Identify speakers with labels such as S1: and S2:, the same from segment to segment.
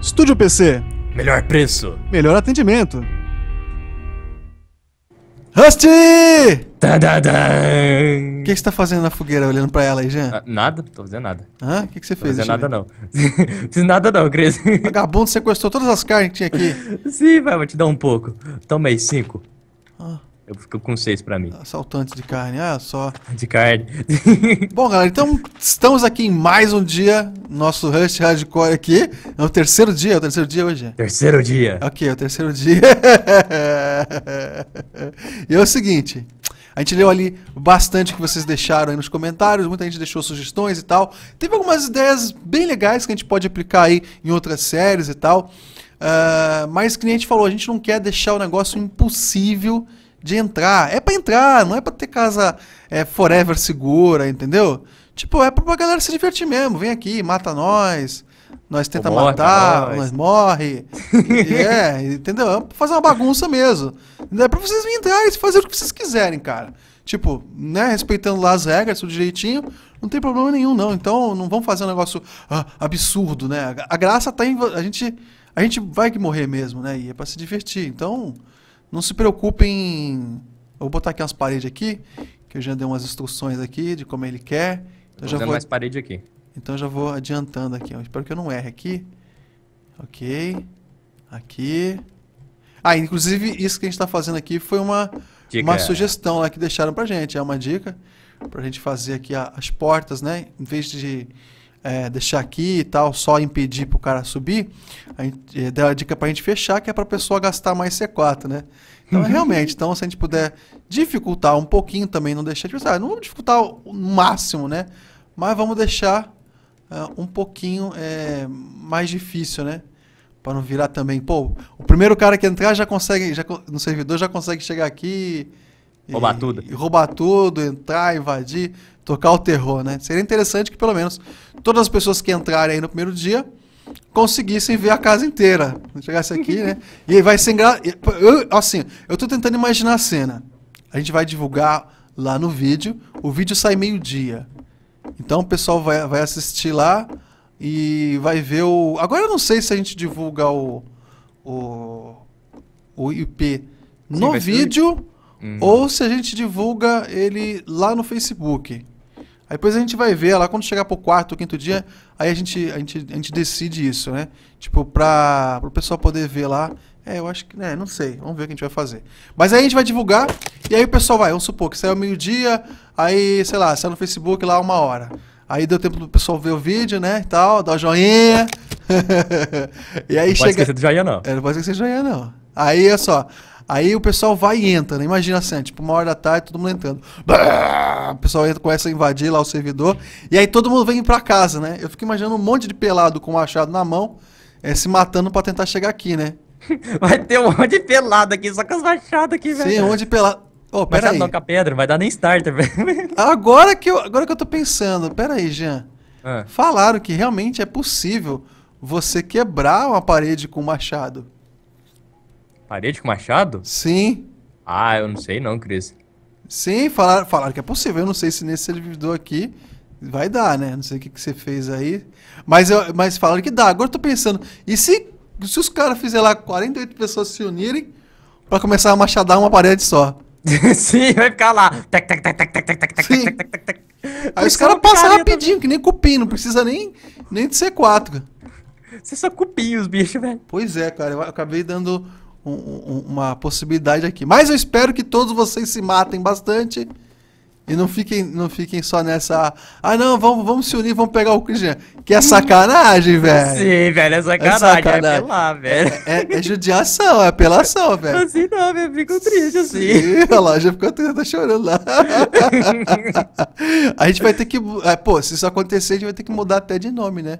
S1: Estúdio PC.
S2: Melhor preço.
S1: Melhor atendimento. Rusty! O que, que você tá fazendo na fogueira olhando pra ela aí, Jean? Ah, nada, tô fazendo nada. Hã? Ah, o que, que você fez? Não fiz nada não. fiz nada não, Cris. Vagabundo sequestrou todas as carnes que tinha aqui.
S2: Sim, vai, vou te dar um pouco. Toma aí, cinco. Ah. Eu fico com seis pra mim. Assaltantes
S1: de carne, ah, só. De carne. Bom, galera, então estamos aqui em mais um dia, nosso Rush Hardcore aqui. É o terceiro dia, é o terceiro dia hoje? Terceiro dia. Ok, é o terceiro dia. e é o seguinte, a gente leu ali bastante que vocês deixaram aí nos comentários, muita gente deixou sugestões e tal. Teve algumas ideias bem legais que a gente pode aplicar aí em outras séries e tal. Uh, mas que a gente falou, a gente não quer deixar o negócio impossível de entrar. É para entrar, não é para ter casa é, forever segura, entendeu? Tipo, é pra galera se divertir mesmo. Vem aqui, mata nós. Nós tenta morre, matar, nós, nós morre. e, é, entendeu? É pra fazer uma bagunça mesmo. É pra vocês entrarem e fazer o que vocês quiserem, cara. Tipo, né, respeitando lá as regras, tudo direitinho, não tem problema nenhum, não. Então, não vamos fazer um negócio ah, absurdo, né? A graça tá em... A gente, a gente vai que morrer mesmo, né? E é pra se divertir. Então, não se preocupem Eu vou botar aqui umas paredes aqui, que eu já dei umas instruções aqui de como ele quer. Então eu já vou mais parede aqui. Então eu já vou adiantando aqui. Eu espero que eu não erre aqui. Ok. Aqui. Ah, inclusive isso que a gente está fazendo aqui foi uma, dica. uma sugestão lá que deixaram a gente. É uma dica para a gente fazer aqui a, as portas, né? Em vez de é, deixar aqui e tal, só impedir para o cara subir, a gente, é, deu a dica para a gente fechar, que é para a pessoa gastar mais C4, né? Então, uhum. realmente, então, se a gente puder dificultar um pouquinho também, não deixar, de tipo assim, ah, não vamos dificultar o máximo, né? Mas vamos deixar uh, um pouquinho é, mais difícil, né? Para não virar também, pô, o primeiro cara que entrar já consegue, já, no servidor já consegue chegar aqui... E, roubar tudo. E roubar tudo, entrar, invadir, tocar o terror, né? Seria interessante que pelo menos todas as pessoas que entrarem aí no primeiro dia conseguissem ver a casa inteira. Chegasse aqui, né? E aí vai ser engraçado. Assim, eu tô tentando imaginar a cena. A gente vai divulgar lá no vídeo. O vídeo sai meio-dia. Então o pessoal vai, vai assistir lá e vai ver o. Agora eu não sei se a gente divulga o. O, o IP no Sim, vídeo uhum. ou se a gente divulga ele lá no Facebook. Aí depois a gente vai ver lá quando chegar pro quarto, quinto dia, aí a gente, a gente, a gente decide isso, né? Tipo, para o pessoal poder ver lá. É, eu acho que. Né, não sei. Vamos ver o que a gente vai fazer. Mas aí a gente vai divulgar, e aí o pessoal vai, vamos supor que saiu meio-dia, aí, sei lá, saiu no Facebook lá uma hora. Aí deu tempo do pessoal ver o vídeo, né? E tal, dá joinha. e aí não chega. Não pode esquecer do joinha, não. É, não pode esquecer do joinha, não. Aí é só. Aí o pessoal vai e entra, né? Imagina assim, tipo, uma hora da tarde, todo mundo entrando. o pessoal entra, começa a invadir lá o servidor. E aí todo mundo vem pra casa, né? Eu fico imaginando um monte de pelado com o machado na mão, é, se matando pra tentar chegar aqui, né?
S2: Vai ter um monte de pelado aqui, só com as machadas aqui, velho. Sim, um monte de pelado.
S1: Oh, pera aí. toca
S2: pedra, vai dar nem starter, velho.
S1: Agora que eu, agora que eu tô pensando, pera aí, Jean. Ah. Falaram que realmente é possível você quebrar uma parede com machado.
S2: Parede com machado? Sim. Ah, eu não sei não, Cris.
S1: Sim, falaram, falaram que é possível. Eu não sei se nesse servidor aqui vai dar, né? Não sei o que, que você fez aí. Mas, eu, mas falaram que dá. Agora eu tô pensando, e se, se os caras fizerem lá 48 pessoas se unirem pra começar a machadar uma parede só? Sim, vai ficar lá. Tec,
S2: tec, tec, tec, tec, tec, tec, tec,
S1: tec, tec, tec. Aí os caras passam rapidinho, que nem cupim, não precisa nem, nem de C4. Você só cupim os bichos, velho. Pois é, cara. Eu acabei dando um, uma possibilidade aqui. Mas eu espero que todos vocês se matem bastante e não fiquem, não fiquem só nessa. Ah, não, vamos, vamos se unir, vamos pegar o Christian. Que é sacanagem, velho. Sim, velho, é, é sacanagem. É, sacanagem. é apelar, velho. É, é, é judiação, é apelação, velho.
S2: Assim não, eu fico triste assim. Sim, olha lá, já
S1: ficou triste, tá chorando lá. a gente vai ter que. É, pô, se isso acontecer, a gente vai ter que mudar até de nome, né?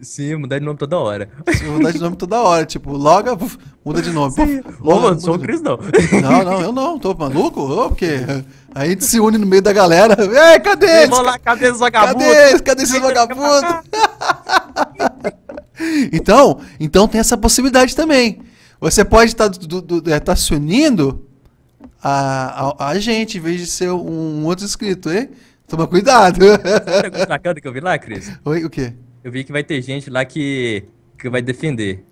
S1: Sim, mudar de nome toda hora. Sim, mudar de nome toda hora. Tipo, logo muda de nome. Sim. Pô, Ô, mano, sou o Cris, não. Não, não, eu não. Tô maluco? Ô, porque aí a gente se une no meio da galera. Ei, cadê eles? Vamos lá, cadê
S2: os vagabundos? Cadê Cadê esses
S1: vagabundos? então, então tem essa possibilidade também. Você pode estar tá, é, tá se unindo a, a, a, gente, em vez de ser um, um outro inscrito, hein? Toma cuidado. Você é tá que eu vi lá, Cris? Oi, o quê?
S2: Eu vi que vai ter gente lá que, que vai defender.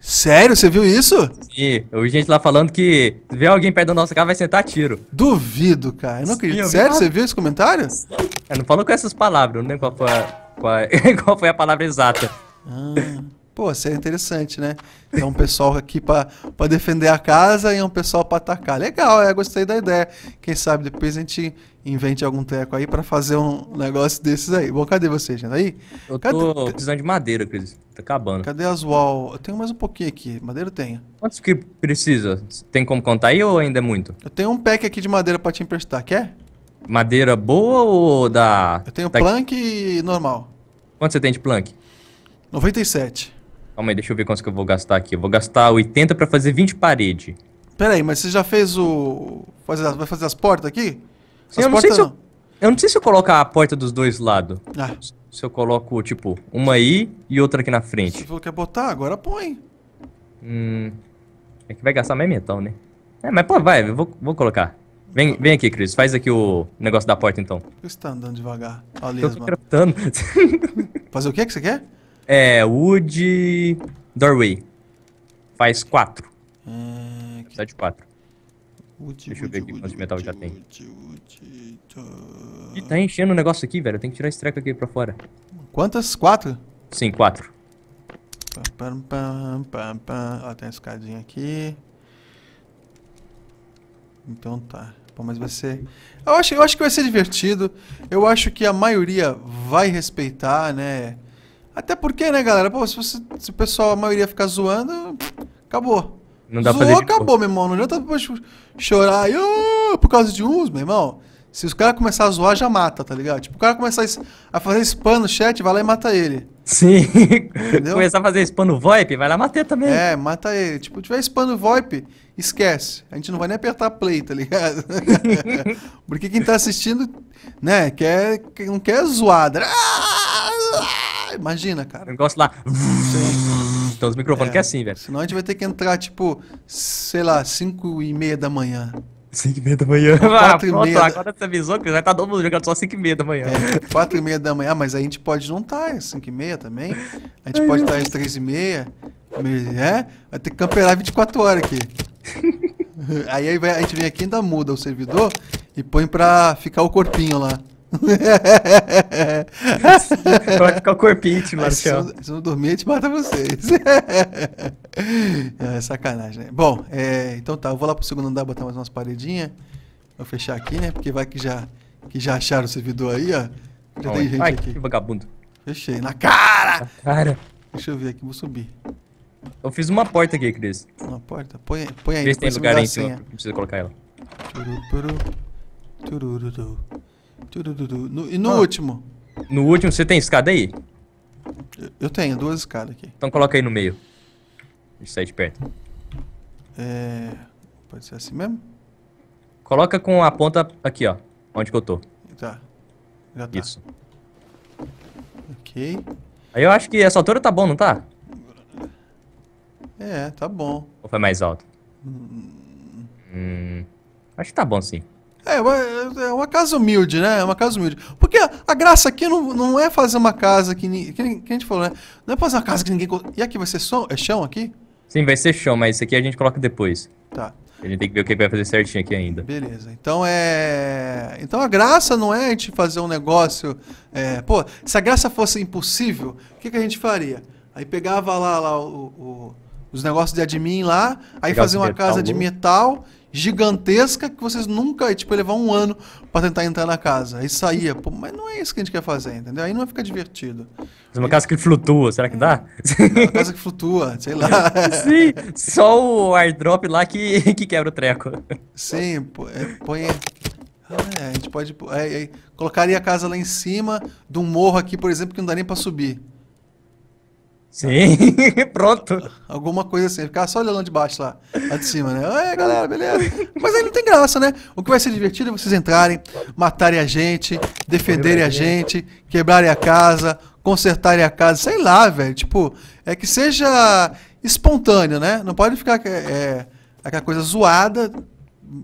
S1: Sério? Você viu isso?
S2: Sim, eu vi gente lá falando que se vê alguém perto da nossa casa vai sentar tiro. Duvido, cara. Eu não acredito. Sim, Sério? Você
S1: viu esse comentário?
S2: É, não falou com essas palavras, eu não lembro qual foi a, qual, é, qual foi a palavra exata.
S1: Ah. Pô, isso é interessante, né? Tem um pessoal aqui para defender a casa e um pessoal para atacar. Legal, eu é, gostei da ideia. Quem sabe depois a gente invente algum teco aí para fazer um negócio desses aí. Bom, cadê vocês, gente? Aí? Eu tô
S2: cadê... precisando de madeira, Cris. Tá acabando.
S1: Cadê as wall? Eu tenho
S2: mais um pouquinho aqui. Madeira eu tenho. Quantos que precisa? Tem como contar aí ou ainda é muito? Eu tenho um pack aqui de madeira para te emprestar. Quer? Madeira boa ou da... Eu tenho da... plank e normal. Quanto você tem de plank? 97. Calma aí, deixa eu ver quanto que eu vou gastar aqui. Eu vou gastar 80 pra fazer 20 parede.
S1: Pera aí, mas você já fez o... Fazer as... Vai fazer as portas aqui? as eu, não portas, sei se eu...
S2: eu não sei se eu coloco a porta dos dois lados. Ah. Se eu coloco, tipo, uma aí e outra aqui na frente. Se
S1: você quer botar, agora põe.
S2: Hum... É que vai gastar mais metal, né? É, mas pô, vai, eu vou, vou colocar. Vem, vem aqui, Cris. Faz aqui o negócio da porta, então. Por
S1: que você tá andando devagar? Olha, eu tô craftando. Fazer o que que você quer?
S2: É, Wood Doorway. Faz 4.
S1: Ah, de 4. Deixa
S2: eu ver aqui quanto de metal já tem. Ih, tá enchendo o negócio aqui, velho. Eu tenho que tirar esse treco aqui pra fora. Quantas? Quatro? Sim, quatro.
S1: Ó, tem uma escadinha aqui. Então tá. Bom, mas vai ser. Eu acho, eu acho que vai ser divertido. Eu acho que a maioria vai respeitar, né? Até porque, né, galera? Pô, se, você, se o pessoal, a maioria ficar zoando, acabou. Não dá Zoou, pra acabou, meu irmão. Não adianta depois chorar aí, oh, por causa de uns, meu irmão. Se os caras começar a zoar, já mata, tá ligado? Tipo, o cara começar a fazer spam no chat, vai lá e mata ele. Sim. Entendeu? começar a fazer spam no VoIP, vai lá matar também. É, mata ele. Tipo, tiver spam no VoIP, esquece. A gente não vai nem apertar play, tá ligado? Porque quem tá assistindo, né, quer, não quer zoada. Ah! Ah, imagina, cara. O negócio lá.
S2: Então os microfones é, que é assim, velho.
S1: Senão a gente vai ter que entrar, tipo, sei lá, 5 e meia da manhã. 5 e meia da manhã. ah, quatro pronto, e meia
S2: agora da... você avisou que vai estar tá todo mundo jogando só 5 e meia da manhã.
S1: 4 é, e meia da manhã, mas a gente pode juntar às é 5 e meia também. A gente Ai, pode estar às 3 e meia. É? Vai ter que camperar 24 horas aqui. aí, aí vai, a gente vem aqui e ainda muda o servidor e põe pra ficar o corpinho lá. Vai ficar o corpinho te mano. Se se não dormir, a gente mata vocês. É, é, sacanagem, né? Bom, é, então tá, eu vou lá pro segundo andar botar mais umas paredinhas. Vou fechar aqui, né? Porque vai que já, que já acharam o servidor aí, ó. Já tem gente Ai, aqui. Que vagabundo. Fechei, na cara! Na cara. Deixa eu ver aqui, vou subir.
S2: Eu fiz uma porta aqui, Cris. Uma
S1: porta? Põe, põe aí. Vê se tem lugar aí em cima.
S2: Precisa colocar ela.
S1: Tururu, tururu, tururu. No, e no ah. último?
S2: No último, você tem escada aí?
S1: Eu tenho, duas escadas aqui.
S2: Então coloca aí no meio. Deixa eu sair de perto.
S1: É... Pode ser assim mesmo?
S2: Coloca com a ponta aqui, ó. Onde que eu tô. Tá. Já tá. Isso. Ok. Aí eu acho que essa altura tá bom, não tá?
S1: É, tá bom.
S2: Ou foi mais alto? Hum... hum acho que tá bom, sim.
S1: É uma, é, é uma casa humilde, né? É uma casa humilde. Porque a, a graça aqui não, não é fazer uma casa que, ninguém. que, que a gente falou, né? Não é fazer uma casa que ninguém. E aqui vai ser só É chão aqui?
S2: Sim, vai ser chão, mas isso aqui a gente coloca depois. Tá. A gente tem que ver o que vai fazer certinho aqui ainda.
S1: Beleza. Então é. Então a graça não é a gente fazer um negócio. É... Pô, se a graça fosse impossível, o que, que a gente faria? Aí pegava lá, lá o, o, os negócios de admin lá, aí fazia uma casa de metal gigantesca que vocês nunca, tipo, levar um ano para tentar entrar na casa. Aí saía, pô, mas não é isso que a gente quer fazer, entendeu? Aí não vai ficar divertido.
S2: Uma casa que flutua, será que dá?
S1: É, uma casa que flutua, sei lá. Sim, só o airdrop lá que, que quebra o treco. Sim, é, põe. É, a gente pode. É, é, colocaria a casa lá em cima de um morro aqui, por exemplo, que não dá nem pra subir. Sim, pronto. Alguma coisa assim, ficar só olhando de baixo lá, lá de cima, né? Oi, galera, beleza? Mas aí não tem graça, né? O que vai ser divertido é vocês entrarem, matarem a gente, defenderem a gente, quebrarem a casa, consertarem a casa, sei lá, velho. Tipo, é que seja espontâneo, né? Não pode ficar é, é aquela coisa zoada,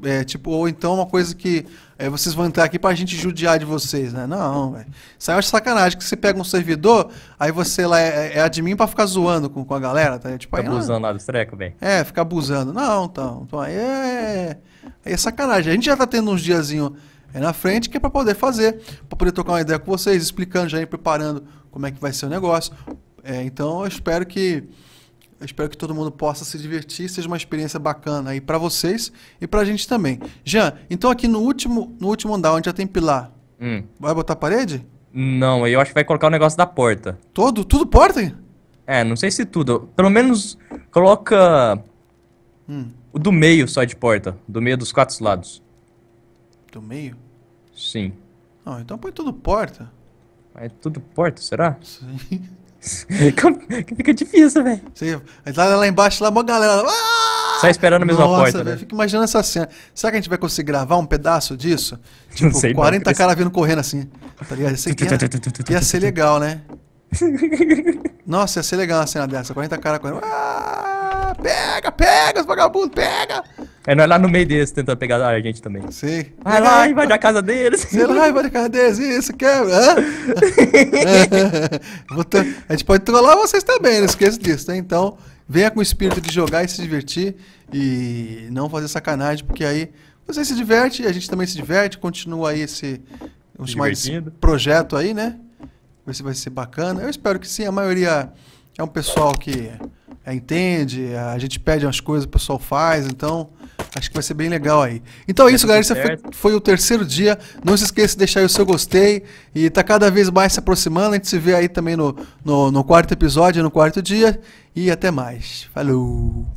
S1: é, tipo, ou então uma coisa que Aí vocês vão entrar aqui pra gente judiar de vocês, né? Não, velho. Isso aí eu acho sacanagem, que você pega um servidor, aí você lá é, é admin pra ficar zoando com, com a galera, tá? Tipo, fica é- abusando
S2: não... lá do trecos, velho.
S1: É, fica abusando. Não, então, então aí é, aí é sacanagem. A gente já tá tendo uns diazinhos aí na frente que é pra poder fazer, pra poder trocar uma ideia com vocês, explicando, já e preparando como é que vai ser o negócio. É, então eu espero que eu espero que todo mundo possa se divertir, seja uma experiência bacana aí para vocês e para a gente também. Jean, então aqui no último, no último andar, onde já tem pilar, hum. vai botar parede?
S2: Não, aí eu acho que vai colocar o negócio da porta. Todo? Tudo porta? É, não sei se tudo. Pelo menos coloca hum. o do meio só de porta, do meio dos quatro lados.
S1: Do meio? Sim. então põe tudo porta. É tudo porta, será? Sim. que fica difícil, velho. Lá, lá embaixo, lá, uma galera. Ah!
S2: Só esperando a Nossa, porta. Nossa, né? Fica
S1: imaginando essa cena. Será que a gente vai conseguir gravar um pedaço disso? Tipo, não sei, 40 caras vindo correndo assim. Tá ligado? Ia, é- ia, ser legal, né? Nossa, ia ser legal uma cena dessa. 40 caras correndo. Ah, pega, pega, os vagabundos, pega!
S2: É, não é lá no meio deles tentando pegar a gente também. Sim.
S1: Vai lá, e vai da casa deles. Vai lá e vai da casa deles, isso, quebra. a gente pode trollar vocês também, não esqueça disso, né? Então, venha com o espírito de jogar e se divertir e não fazer sacanagem, porque aí você se diverte, a gente também se diverte, continua aí esse, vamos chamar esse projeto aí, né? Ver se vai ser bacana. Eu espero que sim, a maioria é um pessoal que é, entende, a gente pede umas coisas, o pessoal faz, então acho que vai ser bem legal aí. Então é isso, galera. Esse foi, foi, o terceiro dia. Não se esqueça de deixar aí o seu gostei. E tá cada vez mais se aproximando. A gente se vê aí também no, no, no quarto episódio, no quarto dia. E até mais. Falou!